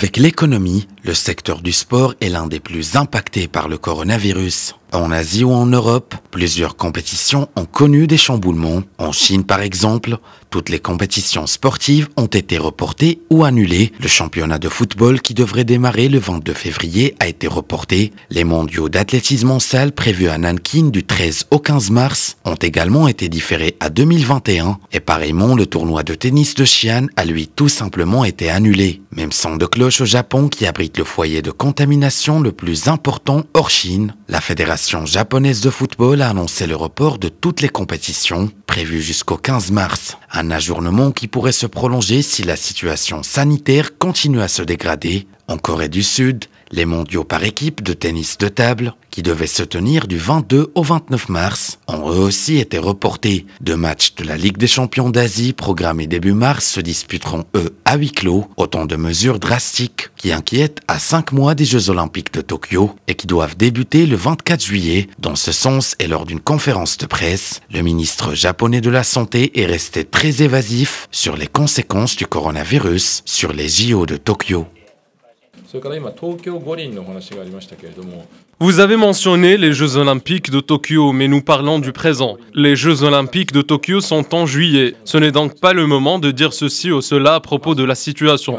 Avec l'économie, le secteur du sport est l'un des plus impactés par le coronavirus. En Asie ou en Europe, plusieurs compétitions ont connu des chamboulements. En Chine par exemple, toutes les compétitions sportives ont été reportées ou annulées. Le championnat de football qui devrait démarrer le 22 février a été reporté. Les mondiaux d'athlétisme en salle prévus à Nankin du 13 au 15 mars ont également été différés à 2021. Et pareillement, le tournoi de tennis de Xi'an a lui tout simplement été annulé. Même son de cloche au Japon qui abrite le foyer de contamination le plus important hors Chine. La fédération Fédération japonaise de football a annoncé le report de toutes les compétitions, prévues jusqu'au 15 mars. Un ajournement qui pourrait se prolonger si la situation sanitaire continue à se dégrader en Corée du Sud, les mondiaux par équipe de tennis de table, qui devaient se tenir du 22 au 29 mars, ont eux aussi été reportés. Deux matchs de la Ligue des champions d'Asie programmés début mars se disputeront eux à huis clos, autant de mesures drastiques qui inquiètent à cinq mois des Jeux olympiques de Tokyo et qui doivent débuter le 24 juillet. Dans ce sens et lors d'une conférence de presse, le ministre japonais de la Santé est resté très évasif sur les conséquences du coronavirus sur les JO de Tokyo. Vous avez mentionné les Jeux olympiques de Tokyo, mais nous parlons du présent. Les Jeux olympiques de Tokyo sont en juillet. Ce n'est donc pas le moment de dire ceci ou cela à propos de la situation.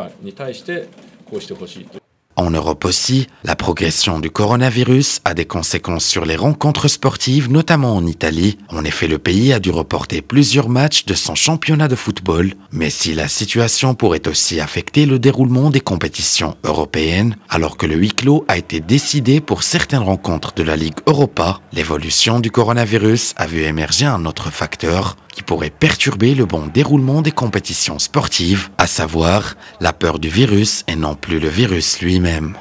En Europe aussi, la progression du coronavirus a des conséquences sur les rencontres sportives, notamment en Italie. En effet, le pays a dû reporter plusieurs matchs de son championnat de football. Mais si la situation pourrait aussi affecter le déroulement des compétitions européennes, alors que le huis clos a été décidé pour certaines rencontres de la Ligue Europa, l'évolution du coronavirus a vu émerger un autre facteur, qui pourrait perturber le bon déroulement des compétitions sportives, à savoir la peur du virus et non plus le virus lui-même.